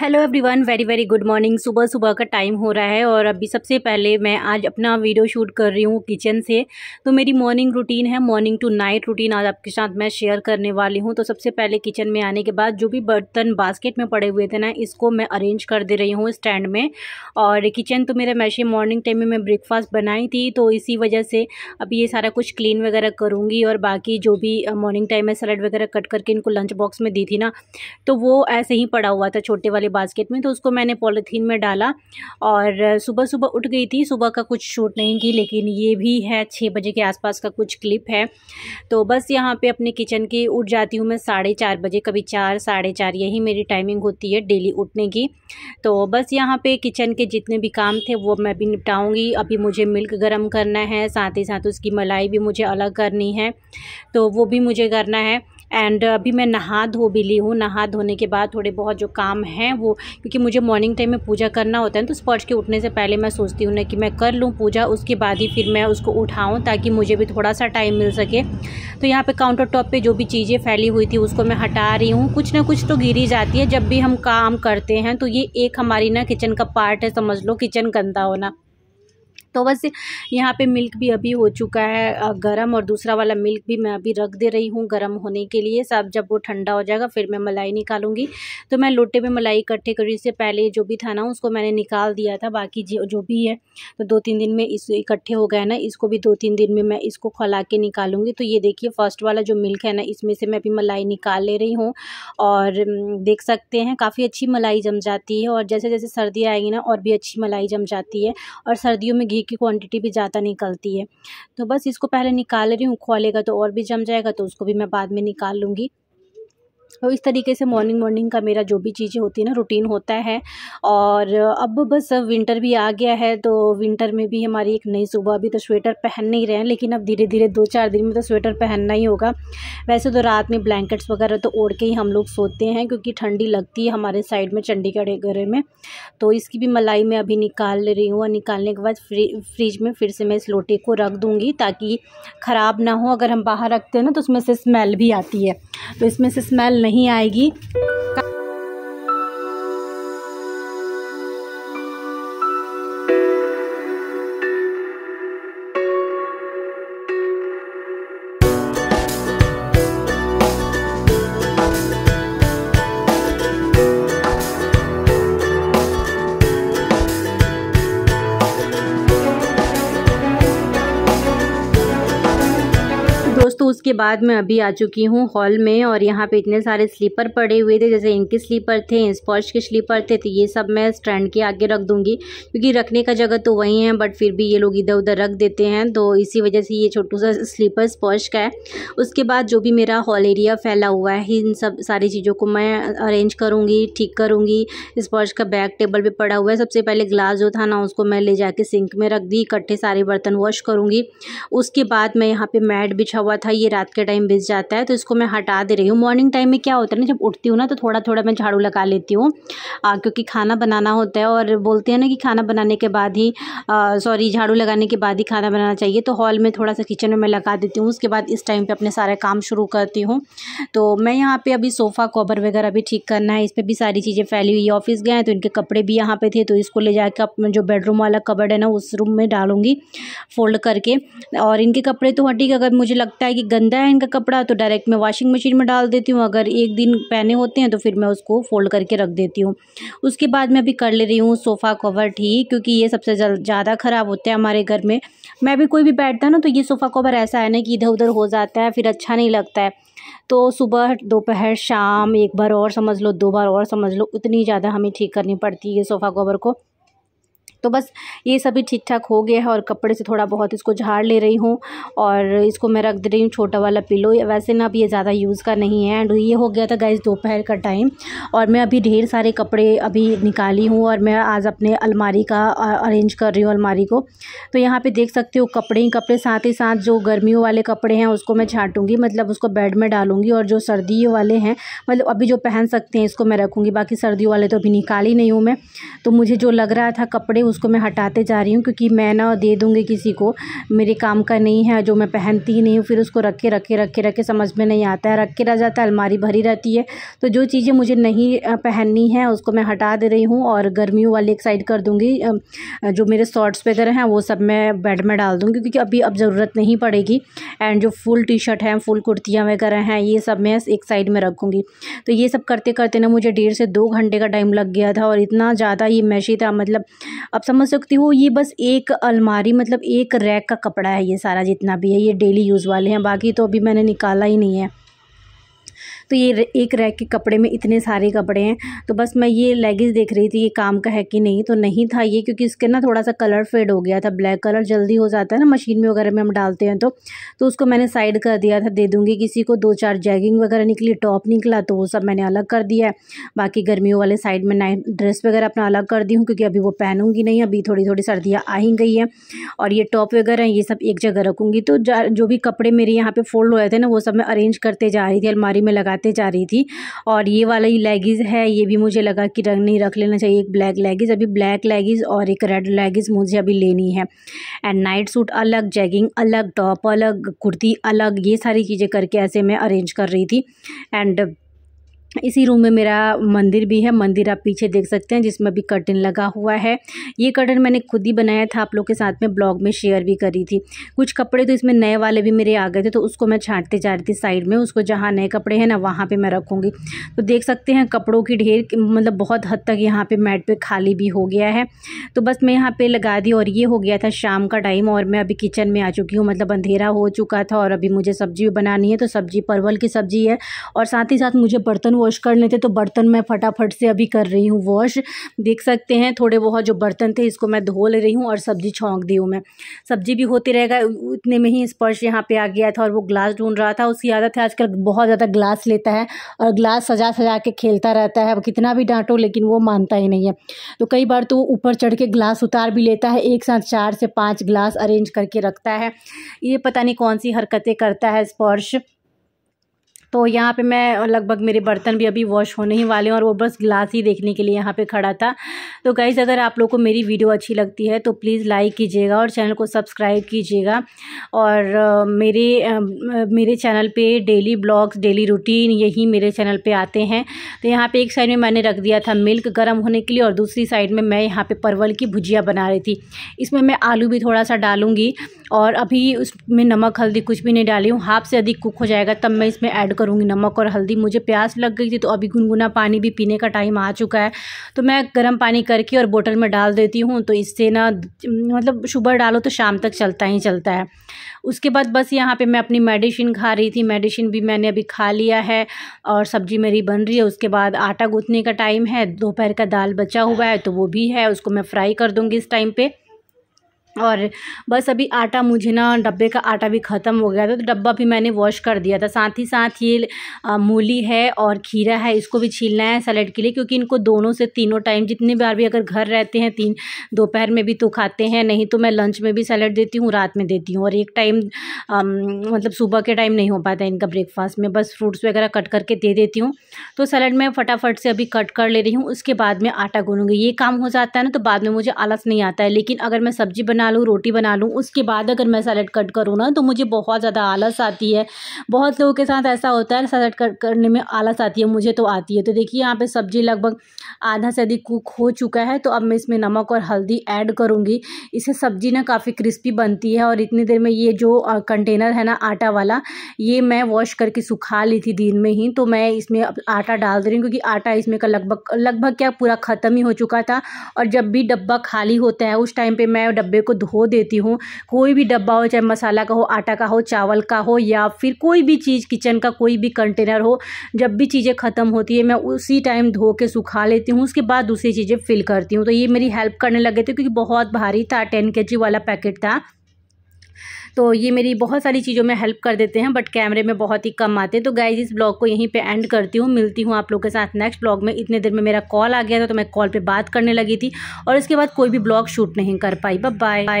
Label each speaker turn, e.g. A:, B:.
A: hello everyone very very good morning सुबह सुबह का टाइम हो रहा है और अभी सबसे पहले मैं आज अपना वीडियो शूट कर रही हूँ किचन से तो मेरी मॉर्निंग रूटीन है मॉर्निंग टू नाइट रूटीन आज आपके साथ मैं शेयर करने वाली हूँ तो सबसे पहले किचन में आने के बाद जो भी बर्तन बास्केट में पड़े हुए थे ना इसको मैं अरेंज कर दे रही हूँ स्टैंड में और किचन तो मेरे मैसे मॉर्निंग टाइम में मैं ब्रेकफास्ट बनाई थी तो इसी वजह से अब ये सारा कुछ क्लीन वगैरह करूँगी और बाकी जो भी मॉर्निंग टाइम में सलाड वगैरह कट करके इनको लंच बॉक्स में दी थी ना तो वो ऐसे ही पड़ा हुआ था छोटे वाले बास्केट में तो उसको मैंने पॉलीथीन में डाला और सुबह सुबह उठ गई थी सुबह का कुछ शूट नहीं की लेकिन ये भी है छः बजे के आसपास का कुछ क्लिप है तो बस यहाँ पे अपने किचन की उठ जाती हूँ मैं साढ़े चार बजे कभी चार साढ़े चार यही मेरी टाइमिंग होती है डेली उठने की तो बस यहाँ पर किचन के जितने भी काम थे वो मैं भी निपटाऊँगी अभी मुझे मिल्क गर्म करना है साथ ही साथ उसकी मलाई भी मुझे अलग करनी है तो वो भी मुझे करना है एंड uh, अभी मैं नहा धो भी ली हूँ नहा धोने के बाद थोड़े बहुत जो काम हैं वो क्योंकि मुझे मॉर्निंग टाइम में पूजा करना होता है तो स्पर्श के उठने से पहले मैं सोचती हूँ ना कि मैं कर लूँ पूजा उसके बाद ही फिर मैं उसको उठाऊँ ताकि मुझे भी थोड़ा सा टाइम मिल सके तो यहाँ पर काउंटर टॉप पर जो भी चीज़ें फैली हुई थी उसको मैं हटा रही हूँ कुछ ना कुछ तो गिरी जाती है जब भी हम काम करते हैं तो ये एक हमारी ना किचन का पार्ट है समझ लो किचन गंदा होना तो बस यहाँ पे मिल्क भी अभी हो चुका है गरम और दूसरा वाला मिल्क भी मैं अभी रख दे रही हूँ गरम होने के लिए सब जब वो ठंडा हो जाएगा फिर मैं मलाई निकालूंगी तो मैं लोटे में मलाई इकट्ठे करी इससे पहले जो भी था ना उसको मैंने निकाल दिया था बाकी जो भी है तो दो तीन दिन में इस इकट्ठे हो गए ना इसको भी दो तीन दिन में मैं इसको खुला के निकालूंगी तो ये देखिए फर्स्ट वाला जो मिल्क है ना इसमें से मैं अभी मलाई निकाल ले रही हूँ और देख सकते हैं काफ़ी अच्छी मलाई जम जाती है और जैसे जैसे सर्दी आएगी ना और भी अच्छी मलाई जम जाती है और सर्दियों में घी घी की क्वांटिटी भी ज़्यादा निकलती है तो बस इसको पहले निकाल रही हूँ खोलेगा तो और भी जम जाएगा तो उसको भी मैं बाद में निकाल लूँगी और तो इस तरीके से मॉर्निंग मॉर्निंग का मेरा जो भी चीज़ें होती है ना रूटीन होता है और अब बस विंटर भी आ गया है तो विंटर में भी हमारी एक नई सुबह अभी तो स्वेटर पहन नहीं रहे हैं लेकिन अब धीरे धीरे दो चार दिन में तो स्वेटर पहनना ही होगा वैसे तो रात में ब्लैंकेट्स वगैरह तो ओढ़ के ही हम लोग सोते हैं क्योंकि ठंडी लगती है हमारे साइड में चंडीगढ़ वगैरह में तो इसकी भी मलाई मैं अभी निकाल ले रही हूँ और निकालने के बाद फ्री, फ्रिज में फिर से मैं इस लोटे को रख दूँगी ताकि ख़राब ना हो अगर हम बाहर रखते हैं ना तो उसमें से स्मेल भी आती है तो इसमें से स्मेल नहीं आएगी उसके बाद मैं अभी आ चुकी हूँ हॉल में और यहाँ पे इतने सारे स्लीपर पड़े हुए थे जैसे इनके स्लीपर थे इंस्पॉश के स्लीपर थे तो ये सब मैं स्टैंड के आगे रख दूँगी क्योंकि रखने का जगह तो वही है बट फिर भी ये लोग इधर उधर रख देते हैं तो इसी वजह से ये छोटू सा स्लीपर स्पॉश का है उसके बाद जो भी मेरा हॉल एरिया फैला हुआ है इन सब सारी चीज़ों को मैं अरेंज करूँगी ठीक करूँगी स्पॉश का बैग टेबल पर पड़ा हुआ है सबसे पहले ग्लास जो था ना उसको मैं ले जाके सिंक में रख दी इकट्ठे सारे बर्तन वॉश करूँगी उसके बाद मैं यहाँ पर मैट बिछा हुआ था ये रात के टाइम बिछ जाता है तो इसको मैं हटा दे रही हूँ मॉर्निंग टाइम में क्या होता है ना जब उठती हूँ ना तो थोड़ा थोड़ा मैं झाड़ू लगा लेती हूँ क्योंकि खाना बनाना होता है और बोलते हैं ना कि खाना बनाने के बाद ही सॉरी झाड़ू लगाने के बाद ही खाना बनाना चाहिए तो हॉल में थोड़ा सा किचन में मैं लगा देती हूँ उसके बाद इस टाइम पर अपने सारे काम शुरू करती हूँ तो मैं यहाँ पर अभी सोफ़ा कवर वगैरह भी ठीक करना है इस पर भी सारी चीज़ें फैली हुई ऑफिस गए हैं तो इनके कपड़े भी यहाँ पर थे तो इसको ले जाकर जो बेडरूम वाला कबर्ड है ना उस रूम में डालूँगी फोल्ड करके और इनके कपड़े तो हटी अगर मुझे लगता है कि गंदा है इनका कपड़ा तो डायरेक्ट मैं वॉशिंग मशीन में डाल देती हूँ अगर एक दिन पहने होते हैं तो फिर मैं उसको फोल्ड करके रख देती हूँ उसके बाद मैं अभी कर ले रही हूँ सोफ़ा कवर ठीक क्योंकि ये सबसे ज़्यादा ख़राब होता है हमारे घर में मैं भी कोई भी बैठता ना तो ये सोफ़ा कवर ऐसा है ना कि इधर उधर हो जाता है फिर अच्छा नहीं लगता है तो सुबह दोपहर शाम एक बार और समझ लो दो बार और समझ लो उतनी ज़्यादा हमें ठीक करनी पड़ती है ये सोफ़ा कवर को तो बस ये सभी ठीक ठाक हो गया है और कपड़े से थोड़ा बहुत इसको झाड़ ले रही हूँ और इसको मैं रख दे रही हूँ छोटा वाला पिलो वैसे ना अब ये ज़्यादा यूज़ का नहीं है एंड ये हो गया था गाइज दोपहर का टाइम और मैं अभी ढेर सारे कपड़े अभी निकाली हूँ और मैं आज अपने अलमारी का अरेंज कर रही हूँ अलमारी को तो यहाँ पर देख सकते हो कपड़े ही कपड़े साथ ही साथ जो गर्मियों वाले कपड़े हैं उसको मैं छाँटूँगी मतलब उसको बेड में डालूँगी और जो सर्दी वाले हैं मतलब अभी जो पहन सकते हैं इसको मैं रखूँगी बाकी सर्दियों वाले तो अभी निकाली नहीं हूँ मैं तो मुझे जो लग रहा था कपड़े उसको मैं हटाते जा रही हूँ क्योंकि मैं ना दे दूँगी किसी को मेरे काम का नहीं है जो मैं पहनती ही नहीं हूँ फिर उसको रखे रखे रखे रखे समझ में नहीं आता है रख के रह जाता है अलमारी भरी रहती है तो जो चीज़ें मुझे नहीं पहननी है उसको मैं हटा दे रही हूँ और गर्मियों वाली एक साइड कर दूँगी जो मेरे शॉर्ट्स वगैरह हैं वो सब मैं बेड में डाल दूँगी क्योंकि अभी अब ज़रूरत नहीं पड़ेगी एंड जो फुल टी शर्ट हैं फुल कुर्तियाँ वगैरह हैं ये सब मैं एक साइड में रखूँगी तो ये सब करते करते ना मुझे डेढ़ से दो घंटे का टाइम लग गया था और इतना ज़्यादा ये मैशी था मतलब आप समझ सकती हो ये बस एक अलमारी मतलब एक रैक का कपड़ा है ये सारा जितना भी है ये डेली यूज़ वाले हैं बाकी तो अभी मैंने निकाला ही नहीं है तो ये एक रैक के कपड़े में इतने सारे कपड़े हैं तो बस मैं ये लेगिंग्स देख रही थी ये काम का है कि नहीं तो नहीं था ये क्योंकि इसके ना थोड़ा सा कलर फेड हो गया था ब्लैक कलर जल्दी हो जाता है ना मशीन में वगैरह में हम डालते हैं तो तो उसको मैंने साइड कर दिया था दे दूँगी किसी को दो चार जैगिंग वगैरह निकली टॉप निकला तो वो सब मैंने अलग कर दिया है बाकी गर्मियों वाले साइड में नाइट ड्रेस वगैरह अपना अलग कर दी हूँ क्योंकि अभी वो पहनूंगी नहीं अभी थोड़ी थोड़ी सर्दियाँ आ ही गई हैं और ये टॉप वगैरह ये सब एक जगह रखूँगी तो जो भी कपड़े मेरे यहाँ पर फोल्ड हो रहे थे ना वो सब मैं अरेंज करते जा रही थी अलमारी में लगा बनाते जा रही थी और ये वाला ही लेगीज़ है ये भी मुझे लगा कि रंग नहीं रख लेना चाहिए एक ब्लैक लेगीज़ अभी ब्लैक लेगीज़ और एक रेड लेगीज़ मुझे अभी लेनी है एंड नाइट सूट अलग जैगिंग अलग टॉप अलग कुर्ती अलग ये सारी चीज़ें करके ऐसे मैं अरेंज कर रही थी एंड इसी रूम में मेरा मंदिर भी है मंदिर आप पीछे देख सकते हैं जिसमें भी कर्टन लगा हुआ है ये कर्टन मैंने खुद ही बनाया था आप लोग के साथ में ब्लॉग में शेयर भी करी थी कुछ कपड़े तो इसमें नए वाले भी मेरे आ गए थे तो उसको मैं छाँटते जा रही थी साइड में उसको जहाँ नए कपड़े हैं ना वहाँ पर मैं रखूँगी तो देख सकते हैं कपड़ों की ढेर मतलब बहुत हद तक यहाँ पर मैट पर खाली भी हो गया है तो बस मैं यहाँ पर लगा दी और ये हो गया था शाम का टाइम और मैं अभी किचन में आ चुकी हूँ मतलब अंधेरा हो चुका था और अभी मुझे सब्जी बनानी है तो सब्जी परवल की सब्ज़ी है और साथ ही साथ मुझे बर्तन वॉश करने थे तो बर्तन मैं फटाफट से अभी कर रही हूँ वॉश देख सकते हैं थोड़े बहुत जो बर्तन थे इसको मैं धो ले रही हूँ और सब्ज़ी छोंक दी हूँ मैं सब्ज़ी भी होती रहेगा उतने में ही स्पर्श यहाँ पे आ गया था और वो ग्लास ढूंढ रहा था उसकी आदत है आजकल बहुत ज़्यादा ग्लास लेता है और ग्लास सजा सजा के खेलता रहता है कितना भी डांटो लेकिन वो मानता ही नहीं है तो कई बार तो वो ऊपर चढ़ के ग्लास उतार भी लेता है एक साथ चार से पाँच ग्लास अरेंज करके रखता है ये पता नहीं कौन सी हरकतें करता है स्पर्श तो यहाँ पे मैं लगभग मेरे बर्तन भी अभी वॉश होने ही वाले हैं और वो बस ग्लास ही देखने के लिए यहाँ पे खड़ा था तो गाइज अगर आप लोग को मेरी वीडियो अच्छी लगती है तो प्लीज़ लाइक कीजिएगा और चैनल को सब्सक्राइब कीजिएगा और मेरे मेरे चैनल पर डेली ब्लॉग्स डेली रूटीन यही मेरे चैनल पर आते हैं तो यहाँ पर एक साइड में मैंने रख दिया था मिल्क गर्म होने के लिए और दूसरी साइड में मैं यहाँ पर परवल की भुजिया बना रही थी इसमें मैं आलू भी थोड़ा सा डालूँगी और अभी उसमें नमक हल्दी कुछ भी नहीं डाली हूँ हाफ से अधिक कुक हो जाएगा तब मैं इसमें ऐड करूँगी नमक और हल्दी मुझे प्यास लग गई थी तो अभी गुनगुना पानी भी पीने का टाइम आ चुका है तो मैं गर्म पानी करके और बोतल में डाल देती हूँ तो इससे ना मतलब शुगर डालो तो शाम तक चलता ही चलता है उसके बाद बस यहाँ पे मैं अपनी मेडिसिन खा रही थी मेडिसिन भी मैंने अभी खा लिया है और सब्जी मेरी बन रही है उसके बाद आटा गूँथने का टाइम है दोपहर का दाल बचा हुआ है तो वो भी है उसको मैं फ्राई कर दूँगी इस टाइम पर और बस अभी आटा मुझे ना डब्बे का आटा भी ख़त्म हो गया था तो डब्बा भी मैंने वॉश कर दिया था साथ ही साथ ये मूली है और खीरा है इसको भी छीलना है सैलड के लिए क्योंकि इनको दोनों से तीनों टाइम जितनी बार भी अगर घर रहते हैं तीन दोपहर में भी तो खाते हैं नहीं तो मैं लंच में भी सैलड देती हूँ रात में देती हूँ और एक टाइम मतलब सुबह के टाइम नहीं हो पाता इनका ब्रेकफास्ट में बस फ्रूट्स वगैरह कट करके दे देती हूँ तो सैलड मैं फटाफट से अभी कट कर ले रही हूँ उसके बाद में आटा गूनूँगी ये काम हो जाता है ना तो बाद में मुझे आलस नहीं आता है लेकिन अगर मैं सब्ज़ी बना बना लूँ रोटी बना लूँ उसके बाद अगर मैं सैलड कट करूँ ना तो मुझे बहुत ज़्यादा आलस आती है बहुत लोगों के साथ ऐसा होता है सैलड कट करने में आलस आती है मुझे तो आती है तो देखिए यहाँ पर सब्ज़ी लगभग आधा से अधिक कुक हो चुका है तो अब मैं इसमें नमक और हल्दी ऐड करूँगी इससे सब्ज़ी ना काफ़ी क्रिस्पी बनती है और इतनी देर में ये जो कंटेनर है ना आटा वाला ये मैं वॉश करके सुखा ली थी दिन में ही तो मैं इसमें आटा डाल दे रही हूँ क्योंकि आटा इसमें का लगभग लगभग क्या पूरा ख़त्म ही हो चुका था और जब भी डब्बा खाली होता है उस टाइम पर मैं डब्बे को धो देती हूँ कोई भी डब्बा हो चाहे मसाला का हो आटा का हो चावल का हो या फिर कोई भी चीज़ किचन का कोई भी कंटेनर हो जब भी चीज़ें ख़त्म होती है मैं उसी टाइम धो के सुखा लेती हूँ उसके बाद दूसरी चीज़ें फिल करती हूँ तो ये मेरी हेल्प करने लगे थे क्योंकि बहुत भारी था टेन के वाला पैकेट था तो ये मेरी बहुत सारी चीज़ों में हेल्प कर देते हैं बट कैमरे में बहुत ही कम आते हैं तो गाइज इस ब्लॉग को यहीं पे एंड करती हूँ मिलती हूँ आप लोग के साथ नेक्स्ट ब्लॉग में इतने देर में मेरा कॉल आ गया था तो मैं कॉल पर बात करने लगी थी और इसके बाद कोई भी ब्लॉग शूट नहीं कर पाई बाय बाय